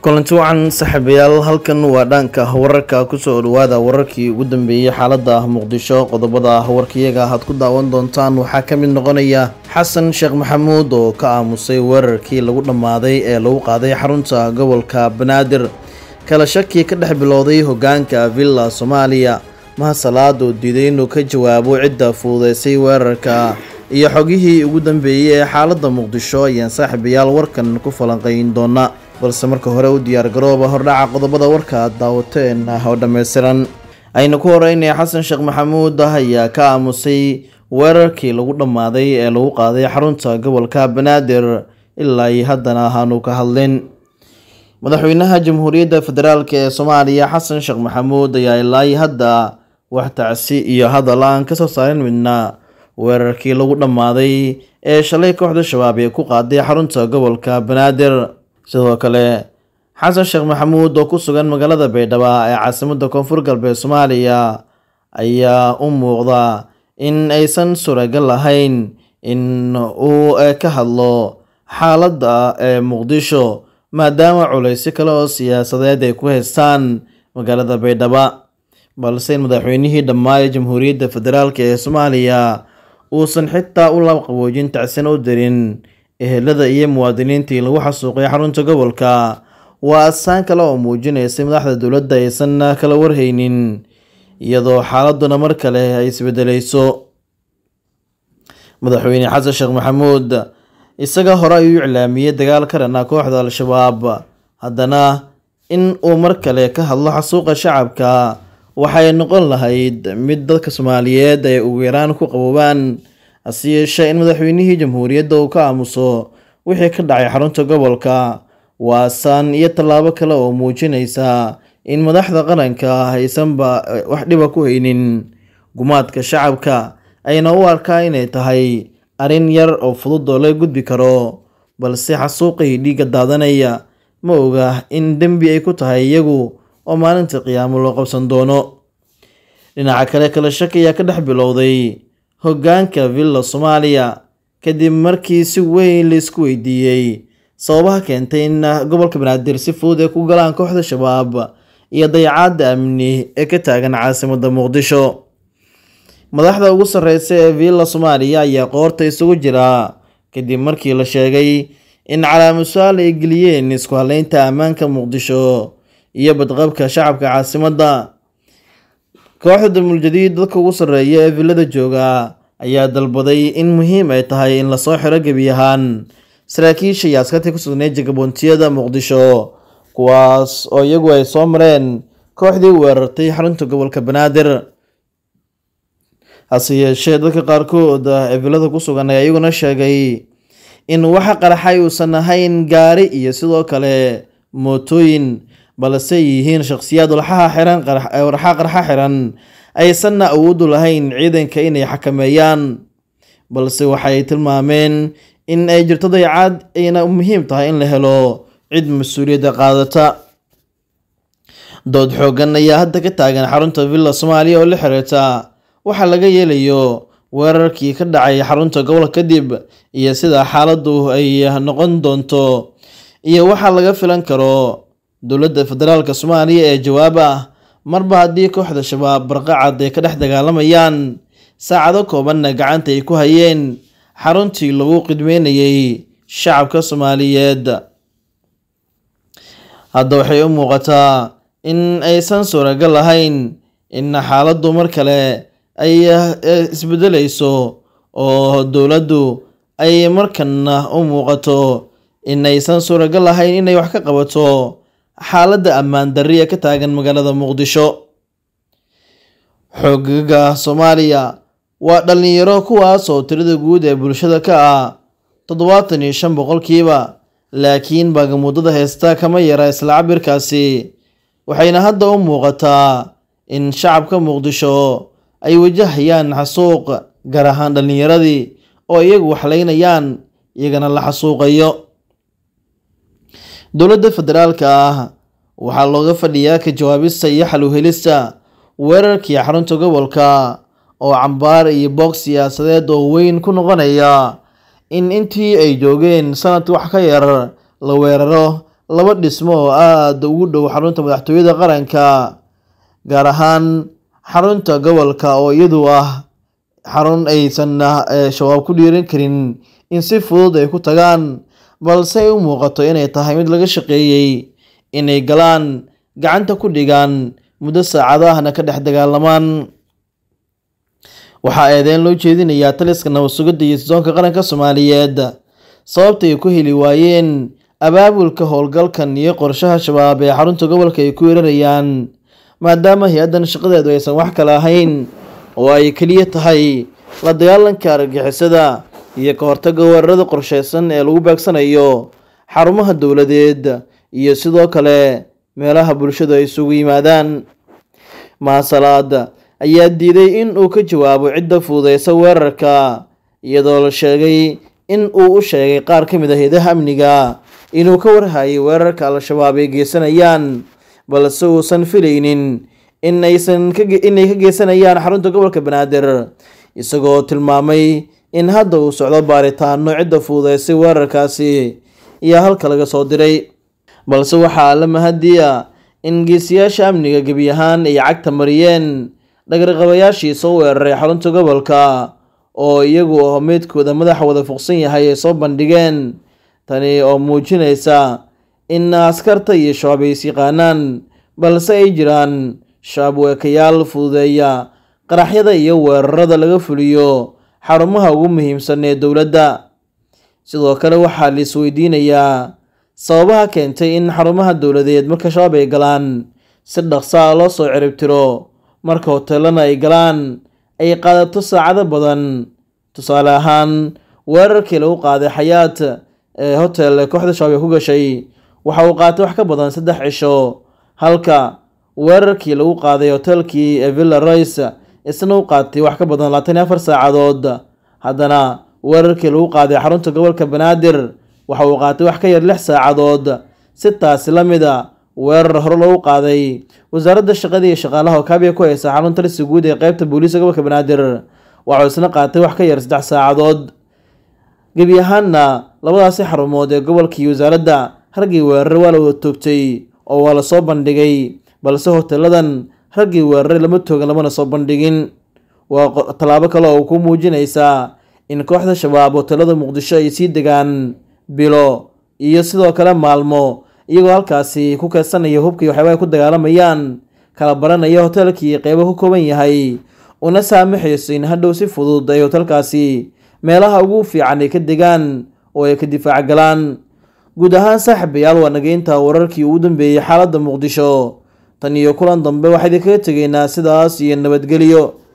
kulanti wacan saaxiibayaal halkan waa dhaanka wararka kusoo dhawaada wararkii ugu dambeeyey xaalada muqdisho qodobada warkayaga aad ku daawan doontaan waxaa ka mid noqonaya xasan sheekh maxamuud oo ka aamusay weerarkii lagu dhammaaday ee lagu qaaday xarunta gobolka banaadir kala shakii ka dhex bilowday hogaanka villa soomaaliya mahasalaad oo diiday inuu ka jawaabo cidda fuudeysay weerarka iyo xogihii ugu dambeeyey ee xaaladda muqdisho ayaan saaxiibayaal warkan ku falanqayn doonaa balse marka hore u diyaargarooba hordhaca qodobada warka aad daawateen ah oo dhammaystiran aynu ku horeynaya xasan sheekh maxamuud ah ayaa ka aamusay weerarkii lagu dhammaaday ee lagu qaaday xarunta gobolka banaadir ilaa iyo haddana ahaanu ka hadlin madaxweynaha jamhuuriyadda federaalk ee soomaaliya xasan sheekh maxamuud ayaa ilaa iyo hadda wax tacsi iyo hadal aan kasoo saarin midna weerarkii lagu dhammaaday ee shalay kooxda shabaab ay ku qaaday xarunta gobolka banaadir sidoo kale xasan sheekh maxamuud oo ku sugan magaalada baydhaba ee caasimada koonfur galbeed soomaaliya ayaa u muuqda in aysan suragal lahayn in uu e, ka hadlo xaaladda ee muqdisho maadaama culaysi kale oo siyaasadeed ay ku haystaan magaalada baydhaba balse in madaxweynihii dhammaa ee jamhuuriyadda federaalk ee soomaaliya uusan xitaa u laqaboojin tacsin u dirin ehelada iyo muwaadiniintii lagu xasuuqay xarunta gobolka waa asaan kale oo muujinaysa madaxda dowladda aysan kala warhaynin iyadoo xaaladuna mar kale ay isbedelayso madaxweyne xasan sheekh maxamuud isaga hore ayuu iclaamiyey dagaal ka kooxda al-shabaab haddana in uu mar kale ka hadlo xasuuqa shacabka waxay noqon lahayd mid dadka soomaaliyeed ay ugu yaraan ku qaboobaan hase yeeshee in madaxweynihii jamhuuriyadda uu ka aamuso wixii ka dhacay xarunta gobolka waa saan iyo tallaabo kale oo muujinaysa in madaxda qaranka haysanba eh, wax dhiba ku haynin gumaadka shacabka ayna u arkaa inay tahay arrin yar oo fudud oo la gudbi karo balse xasuuqii dhiigga daadanaya ma oga in dembi ay ku tahay iyagu oo maalinta qiyaamo loo qabsan doono dhinaca kale kala shaki ayaa ka dhex bilowday hoggaanka villa soomaaliya kadib markii si weyn laisku weydiiyey sababaha keentay in gobolka banaadir si fudud ay ku galaan kooxda shabaab iyo dayacaadda amni ee ka taagan caasimadda muqdisho madaxda ugu sarreysa ee villa soomaaliya ayaa qoorta isugu jira kadib markii la sheegay in calaamusaal ay geliyeen isku haleynta ammaanka muqdisho iyo badqabka shacabka caasimada kooxda darmuljadiid dadka ugu sarreeya ee villada jooga ayaa dalbaday in muhiim ay tahay in lasoo xiro gebi ahaan saraakiisha iyo askartii ku sugnay jagaboontiyada muqdisho kuwaas oo iyagu ay soo mareen kooxdii weerartay xarunta gobolka banaadir hase yeeshee dadka qaarkood ee ku sugan ayaa iyaguna sheegay in waxa qaraxay uusan ahayn gaari iyo sidoo kale mootooyin balse yihiin shakhsiyaad warxa qarxa xiran aysanna awoodu lahayn ciidanka inay xakameeyaan balse waxay tilmaameen in ay jirto daycad ayna muhiim tahay in la helo cid mas-uuliyadda qaadata dood xooggan ayaa hadda ka taagan xarunta villa soomaaliya oo la xiriirta waxaa laga yeelayo weerarkii ka dhacay xarunta gobolka kadib iyo sida xaaladdu ay noqon doonto iyo waxaa laga filan karo dowladda federaalka soomaaliya ee jawaabo ah marba haddii kooxda shabaab barqacad ay ka dhex dagaalamayaan saacado koobanna gacanta ay ku hayeen xaruntii lagu qidmeynayay shacabka soomaaliyeed hadda waxay u muuqataa in aysan suuragal lahayn inna xaaladdu mar kale ay eh, isbedelayso oo dowladdu ay markanna u muuqato inaysan suuragal lahayn inay wax ka qabato xaaladda ammaan darriya ka taagan magaalada muqdisho xogaga soomaaliya waa dhallinyaro kuwaas oo tirada guud ee bulshada ka ah toddobaatan iyo shan boqolkiiba laakiin baagamuddada heesta kama yara isla cabirkaasi waxayna hadda u muuqataa in shacabka muqdisho ay wajahayaan xasuuq gaar ahaan dhallinyaradii oo iyagu waxlaynayaan iyagana la xasuuqayo dowladda federaalka ah waxaa looga fadhiyaa ka jawaabista iyo xalu helista weerarkii xarunta gobolka oo cambaar iyo boog siyaasadeed oo weyn ku noqonaya in intii ay joogeen sanad wax ka yar la weeraro laba dhismo oo aada ugu dhow xarunta madaxtooyada qaranka gaar ahaan xarunta gobolka oo iyadu ah xarun aysan eh, shabaab ku dhiirin karin in si fudud ay ku tagaan balse ay u muuqato inay tahay mid laga shaqeeyey inay galaan gacanta ku dhigaan muddo saacadahna ka dhex dagaalamaan waxaa eedeyn loo jeedinayaa taliska nabadsugidda iyo sidoonka qaranka soomaaliyeed sababtaay ku heli waayeen abaabulka howlgalkan iyo qorshaha shabaab ee xarunta gobolka ay ku weerarayaan maadaama hay-addan shaqadeedu aysan wax kale ahayn oo ay keliya tahay la dagaalanka argixisada iyo ka hortagga weerarada qorsheysan ee lagu beegsanayo xarumaha dowladeed iyo sidoo kale meelaha bulshadu ay isugu yimaadaan maasalaad ayaa diiday in uu ka jawaabo cidda fuudeysa weerarka iyadoo la sheegay in uu u sheegay qaar ka mid a ah hayadaha amniga inuu ka warhayay weerarka al-shabaab ay geysanayaan balse uusan filaynin inaysan inay ka geysanayaan xarunta gobolka banaadir isagoo tilmaamay in hadda uu socdo baaritaano cidda fuudeysay weerarkaasi iyo halka laga soo diray balse waxaa la mahadiya in geesiyaasha amniga gebi ahaan ay cagta mariyeen dhagarqabayaashii soo weeraray xarunta gobolka oo iyagu oo meydkooda madax wada fuqsan yahay ay soo bandhigeen tani oo muujinaysa in askarta iyo shabaab ay is yaqaanaan balse ay jiraan shabaab fududeeya qaraxyada iyo weerarada laga fuliyo xarumaha ugu muhiimsan ee dowladda sidoo kale waxaa la sababaha keentay in xarumaha dowladeed marka shabaab ay galaan si dhaqsa a ah loo soo ciribtiro marka hoteelana ay galaan ay qaadato saacado badan tusaale ahaan weerarkii lagu qaaday xayaad ee hotel kooxda shabaab ee ku gashay waxa uu qaatay wax ka badan saddex cisho halka weerarkii lagu qaaday hoteelkii evilla royce isna u qaatay wax ka badan labaatan iyo afar saacadood haddana weerarkii lagu qaaday xarunta gobolka banaadir waxa uu qaatay wax ka yar lix saacadood si taasi la mid a ah, weerar hore lagu qaaday wasaaradda shaqada iyo shaqaalaha oo kaabiya ku haysa xarunta lisa guud ee qeybta booliiska gobolka banaadir waxuu isna qaatay wax ka yar saddex saacadood gebi ahaanna labadaasi xarumood ee gobolka wasaaradda hargii weerar waa la wada toogtay oo waa la soo bandhigay balse hoteeladan raggii weeraray lama toogan lamana soo bandhigin waa tallaabo kale oo ku muujinaysaa in kooxda shabaab hotelada muqdisho ay sii degaan bilo iyo sidoo kale maalmo iyagoo halkaasi ku keedsanaya hubkii waxyaaba ay ku dagaalamayaan kala baranaya hotelkii qeybo ku kooban yahay una saamixayso in hadhow si fudud ay hotelkaasi meelaha ugu fiican ay ka degaan oo ay ka difaac galaan guud ahaan saaxiibayaal waa nagay intaa wararkii ugu dambeeyey xaaladda muqdisho tan iyo kulan dambe waxaan idinkaga tegaynaa sidaas iyo nabadgelyo